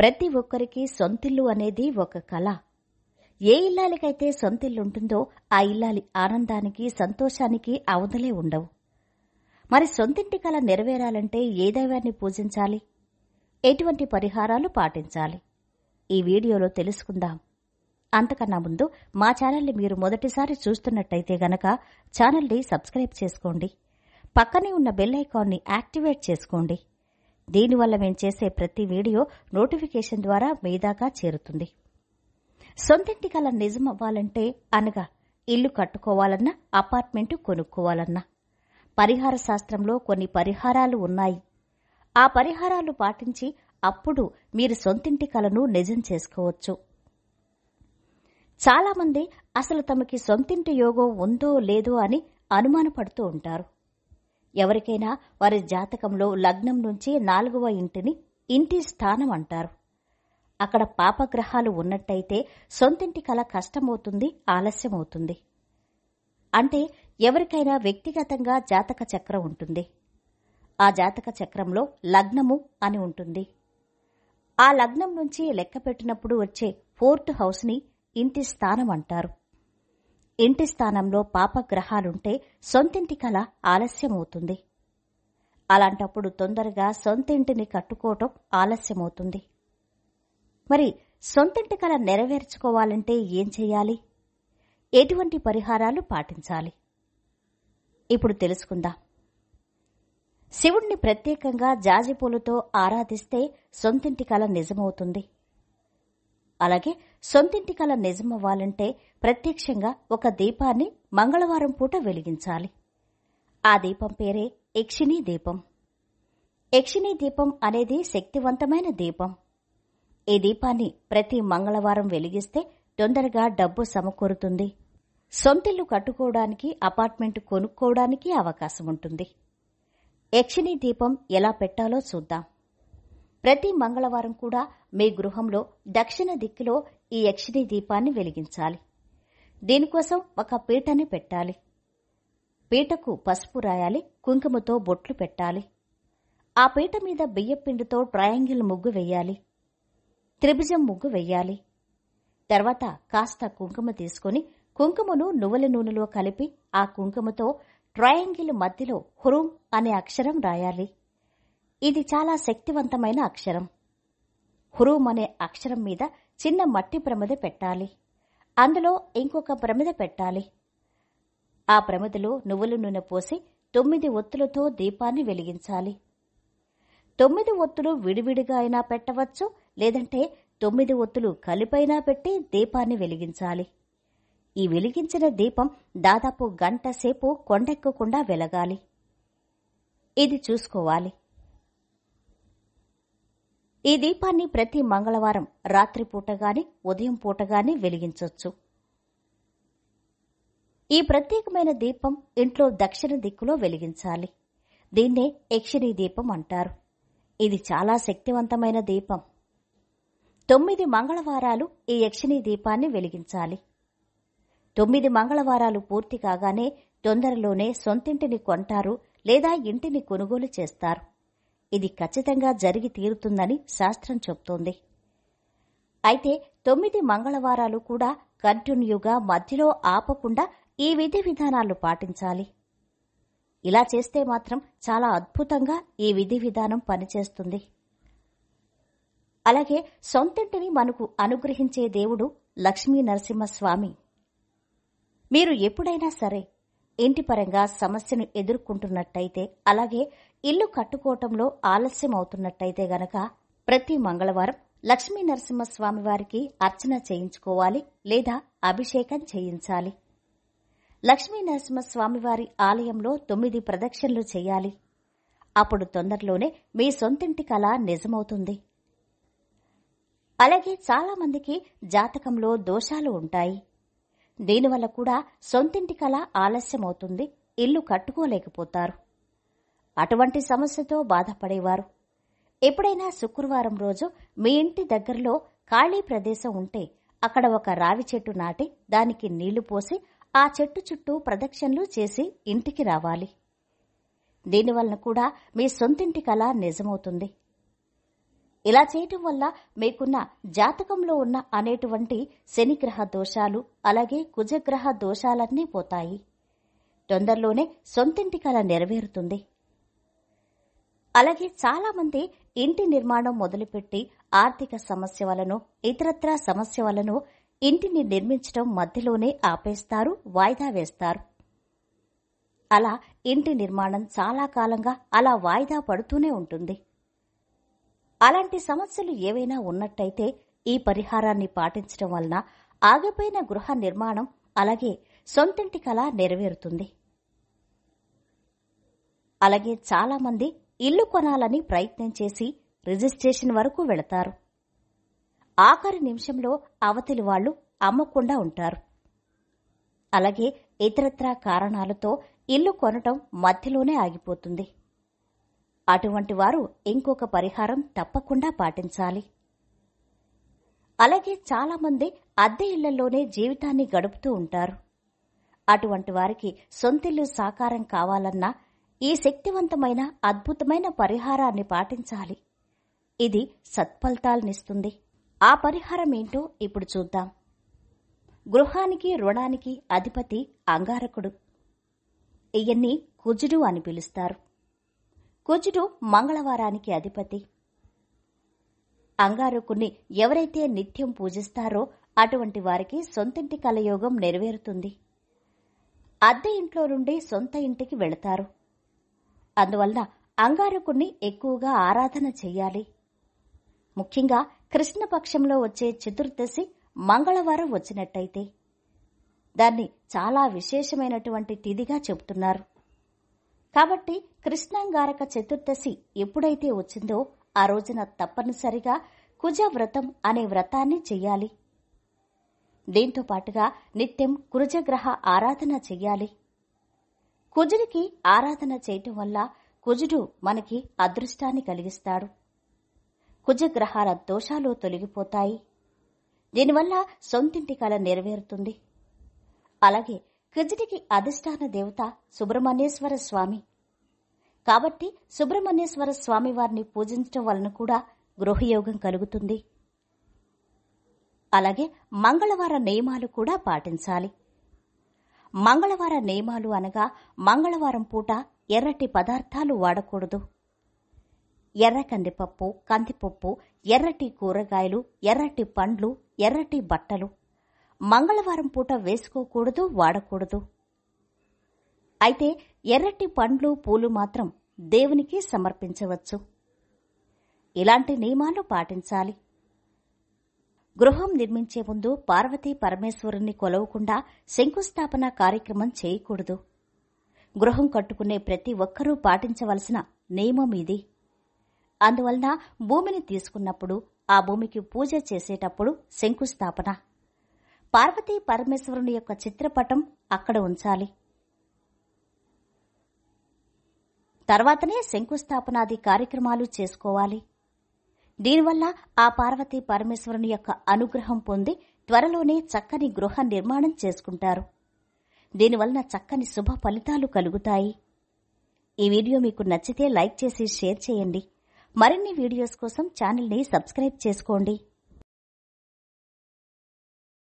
ప్రతి ఒక్కరికి సొంతిల్లు అనేది ఒక కళ ఏ ఇల్లాలికైతే సొంతిల్లుంటుందో ఆ ఇల్లాలి ఆనందానికి సంతోషానికి అవధలే ఉండవు మరి సొంతింటి కళ నెరవేరాలంటే ఏ దైవాన్ని పూజించాలి ఎటువంటి పరిహారాలు పాటించాలి ఈ వీడియోలో తెలుసుకుందాం అంతకన్నా ముందు మా ఛానల్ని మీరు మొదటిసారి చూస్తున్నట్టయితే గనక ఛానల్ని సబ్స్క్రైబ్ చేసుకోండి పక్కనే ఉన్న బెల్ ఐకాన్ని యాక్టివేట్ చేసుకోండి దీనివల్ల మేము చేసే ప్రతి వీడియో నోటిఫికేషన్ ద్వారా మీ దాకా చేరుతుంది సొంతింటి కల నిజం అవ్వాలంటే అనగా ఇల్లు కట్టుకోవాలన్నా అపార్ట్మెంటు కొనుక్కోవాలన్నా పరిహార శాస్త్రంలో కొన్ని పరిహారాలు ఉన్నాయి ఆ పరిహారాలు పాటించి అప్పుడు మీరు సొంతింటి కలను నిజం చేసుకోవచ్చు చాలామంది అసలు తమకి సొంతింటి యోగం ఉందో లేదో అని అనుమానపడుతూ ఉంటారు ఎవరికైనా వారి జాతకంలో లగ్నం నుంచి నాలుగవ ఇంటిని ఇంటి స్థానం అంటారు అక్కడ పాపగ్రహాలు ఉన్నట్టయితే సొంతింటి కల కష్టమవుతుంది ఆలస్యమవుతుంది అంటే ఎవరికైనా వ్యక్తిగతంగా జాతక చక్రం ఉంటుంది ఆ జాతక చక్రంలో లగ్నము అని ఉంటుంది ఆ లగ్నం నుంచి లెక్క పెట్టినప్పుడు వచ్చే ఫోర్త్ హౌస్ని ఇంటి స్థానం అంటారు ఇంటి స్థానంలో పాపగ్రహాలుంటే సొంతింటి కళ ఆలస్యమవుతుంది అలాంటప్పుడు తొందరగా సొంతింటిని కట్టుకోవటం ఆలస్యమవుతుంది మరి సొంతింటి కళ నెరవేర్చుకోవాలంటే ఏం చేయాలి ఎటువంటి పరిహారాలు పాటించాలి ఇప్పుడు తెలుసుకుందాం శివుణ్ణి ప్రత్యేకంగా జాజిపూలతో ఆరాధిస్తే సొంతింటి కళ నిజమవుతుంది అలాగే సొంతింటి కల నిజమవ్వాలంటే ప్రత్యక్షంగా ఒక దీపాన్ని మంగళవారం పూట వెలిగించాలి ఆ దీపం పేరే యక్షిణీ దీపం యక్షిణీ దీపం అనేది శక్తివంతమైన దీపం ఈ దీపాన్ని ప్రతి మంగళవారం వెలిగిస్తే తొందరగా డబ్బు సమకూరుతుంది సొంతిల్లు కట్టుకోవడానికి అపార్ట్మెంట్ కొనుక్కోవడానికి అవకాశం ఉంటుంది యక్షిణీ దీపం ఎలా పెట్టాలో చూద్దాం ప్రతి మంగళవారం కూడా మీ గృహంలో దక్షిణ దిక్కులో ఈ యక్షిణి దీపాన్ని వెలిగించాలి దీనికోసం ఒక పీటని పెట్టాలి పీటకు పసుపు రాయాలి కుంకుమతో బొట్లు పెట్టాలి ఆ పీట మీద బియ్యపిండితో ట్రయాంగిల్ ముగ్గు వెయ్యాలి త్రిభుజం ముగ్గు వెయ్యాలి తర్వాత కాస్త కుంకుమ తీసుకుని కుంకుమను నువ్వుల నూనెలో కలిపి ఆ కుంకుమతో ట్రయాంగిల్ మధ్యలో హురుం అనే అక్షరం రాయాలి ఇది చాలా శక్తివంతమైన అక్షరం హురూమ్ అనే అక్షరం మీద చిన్న మట్టి ప్రమిద పెట్టాలి అందులో ఇంకొక ప్రమిద పెట్టాలి ఆ ప్రమిదలో నువ్వుల నూనె పోసి తొమ్మిది ఒత్తులతో దీపాన్ని వెలిగించాలి తొమ్మిది ఒత్తులు విడివిడిగా అయినా పెట్టవచ్చు లేదంటే తొమ్మిది ఒత్తులు కలిపైనా పెట్టి దీపాన్ని వెలిగించాలి ఈ వెలిగించిన దీపం దాదాపు గంట సేపు కొండెక్కకుండా వెలగాలి ఇది చూసుకోవాలి ఈ దీపాన్ని ప్రతి మంగళవారం రాత్రి పూటగాని ఉదయం పూటగాని వెలిగించొచ్చు వెలిగించవచ్చు ఈ ప్రత్యేకమైన దీపం ఇంట్లో దక్షిణ దిక్కులో వెలిగించాలి దీన్నే యక్షిణీ దీపం అంటారు ఇది చాలా శక్తివంతమైన దీపం తొమ్మిది మంగళవారాలు ఈ యక్షిణీ దీపాన్ని వెలిగించాలి తొమ్మిది మంగళవారాలు పూర్తి కాగానే తొందరలోనే సొంతింటిని కొంటారు లేదా ఇంటిని కొనుగోలు చేస్తారు ఇది ఖచ్చితంగా జరిగి తీరుతుందని శాస్త్రం చెబుతోంది అయితే తొమ్మిది మంగళవారాలు కూడా కంటిన్యూగా మధ్యలో ఆపకుండా ఈ విధి విధానాలు పాటించాలి ఇలా చేస్తే మాత్రం చాలా అద్భుతంగా ఈ విధి విధానం పనిచేస్తుంది అలాగే సొంతింటిని మనకు అనుగ్రహించే దేవుడు లక్ష్మీ నరసింహస్వామి మీరు ఎప్పుడైనా సరే ఇంటి పరంగా సమస్యను ఎదుర్కొంటున్నట్టయితే అలాగే ఇల్లు కట్టుకోవటంలో ఆలస్యం అవుతున్నట్టయితే గనక ప్రతి మంగళవారం లక్ష్మీ నరసింహస్వామి వారికి అర్చన చేయించుకోవాలి లేదా అభిషేకం చేయించాలి లక్ష్మీ నరసింహస్వామి వారి ఆలయంలో తొమ్మిది ప్రదక్షిణలు చేయాలి అప్పుడు తొందరలోనే మీ సొంతింటి కళ నిజమవుతుంది అలాగే చాలామందికి జాతకంలో దోషాలు ఉంటాయి దీనివల్ల కూడా సొంతింటి కళ ఆలస్యమవుతుంది ఇల్లు కట్టుకోలేకపోతారు అటువంటి సమస్యతో బాధపడేవారు ఎప్పుడైనా శుక్రవారం రోజు మీ ఇంటి దగ్గరలో ఖాళీ ప్రదేశం ఉంటే అక్కడ ఒక రావి చెట్టు నాటి దానికి నీళ్లు పోసి ఆ చెట్టు చుట్టూ ప్రదక్షిణలు చేసి ఇంటికి రావాలి దీనివలన కూడా మీ సొంతింటి కళ నిజమవుతుంది ఇలా చేయటం వల్ల మీకున్న జాతకంలో ఉన్న అనేటువంటి శనిగ్రహ దోషాలు అలాగే కుజగ్రహ దోషాలన్నీ పోతాయి తొందరలోనే సొంతింటి కళ నెరవేరుతుంది అలాగే చాలామంది ఇంటి నిర్మాణం మొదలుపెట్టి ఆర్థిక సమస్య వలను ఇతరత్రా సమస్య వలను ఇంటిని నిర్మించడం మధ్యలోనే ఆపేస్తారు వాయిదా వేస్తారు అలా ఇంటి నిర్మాణం చాలా కాలంగా అలా వాయిదా పడుతూనే ఉంటుంది అలాంటి సమస్యలు ఏవైనా ఉన్నట్టయితే ఈ పరిహారాన్ని పాటించడం వలన ఆగిపోయిన గృహ నిర్మాణం అలాగే సొంతింటి కళ నెరవేరుతుంది అలాగే చాలామంది ఇల్లు కొనాలని ప్రయత్నం చేసి రిజిస్ట్రేషన్ వరకు వెళతారు ఆఖరి నిమిషంలో అవతలి వాళ్లు అమ్మకుండా ఉంటారు అలాగే ఇతరత్రా కారణాలతో ఇల్లు కొనటం మధ్యలోనే ఆగిపోతుంది అటువంటి వారు ఇంకొక పరిహారం తప్పకుండా పాటించాలి అలాగే చాలామంది అద్దె ఇళ్లలోనే జీవితాన్ని గడుపుతూ ఉంటారు అటువంటి వారికి సొంతిల్లు సాకారం కావాలన్నా ఈ శక్తివంతమైన అద్భుతమైన పరిహారాన్ని పాటించాలి ఇది సత్ఫలితాలనిస్తుంది ఆ పరిహారం ఏంటో ఇప్పుడు చూద్దాం గృహానికి రుణానికి అధిపతి అంగారకుడు ఇవన్నీ కుజుడు అని పిలుస్తారు కుజుడు మంగళవారానికి అధిపతి అంగారకుణ్ణి ఎవరైతే నిత్యం పూజిస్తారో అటువంటి వారికి సొంతింటి కలయోగం నెరవేరుతుంది అద్దె ఇంట్లో నుండి సొంత ఇంటికి వెళతారు అందువల్ల అంగారకుణ్ణి ఎక్కువగా ఆరాధన చెయ్యాలి ముఖ్యంగా కృష్ణపక్షంలో వచ్చే చతుర్దశి మంగళవారం వచ్చినట్టయితే దాన్ని చాలా విశేషమైనటువంటి తిథిగా చెబుతున్నారు కాబట్టి కృష్ణాంగారక చతుర్దశి ఎప్పుడైతే వచ్చిందో ఆ రోజున తప్పనిసరిగా కుజ వ్రతం అనే వ్రతాన్ని చెయ్యాలి దీంతో పాటుగా నిత్యం కుజగ్రహ ఆరాధన చెయ్యాలి కుజుడికి ఆరాధన చేయటం వల్ల కుజుడు మనకి అదృష్టాన్ని కలిగిస్తాడు కుజగ్రహాల దోషాలు తొలగిపోతాయి దీనివల్ల సొంతింటి కళ నెరవేరుతుంది అలాగే కృజుడికి అధిష్టాన దేవత సుబ్రహ్మణ్యేశ్వర స్వామి కాబట్టి సుబ్రహ్మణ్యేశ్వర స్వామి వారిని పూజించడం వలన కూడా గృహయోగం కలుగుతుంది అలాగే మంగళవార నియమాలు కూడా పాటించాలి మంగళవార నియమాలు అనగా మంగళవారం పూట ఎర్రటి పదార్థాలు వాడకూడదు ఎర్ర కందిపప్పు కందిపప్పు ఎర్రటి కూరగాయలు ఎర్రటి పండ్లు ఎర్రటి బట్టలు మంగళవారం పూట వేసుకోకూడదు వాడకూడదు అయితే ఎర్రటి పండ్లు పూలు మాత్రం దేవునికి సమర్పించవచ్చు ఇలాంటి నియమాలు పాటించాలి గృహం నిర్మించే ముందు పార్వతీ పరమేశ్వరుణ్ణి కొలవకుండా శంకుస్థాపన కార్యక్రమం చేయకూడదు గృహం కట్టుకునే ప్రతి ఒక్కరూ పాటించవలసిన నియమం ఇది అందువలన భూమిని తీసుకున్నప్పుడు ఆ భూమికి పూజ చేసేటప్పుడు శంకుస్థాపన పార్వతీ పరమేశ్వరుని యొక్క చిత్రపటం అక్కడ ఉంచాలి తర్వాతనే శంకుస్థాపనాది కార్యక్రమాలు చేసుకోవాలి దీనివల్ల ఆ పార్వతీ పరమేశ్వరుని యొక్క అనుగ్రహం పొంది త్వరలోనే చక్కని గృహ నిర్మాణం చేసుకుంటారు దీనివలన చక్కని శుభ ఫలితాలు కలుగుతాయి ఈ వీడియో మీకు నచ్చితే లైక్ చేసి షేర్ చేయండి మరిన్ని వీడియోస్ కోసం ఛానల్ని సబ్స్క్రైబ్ చేసుకోండి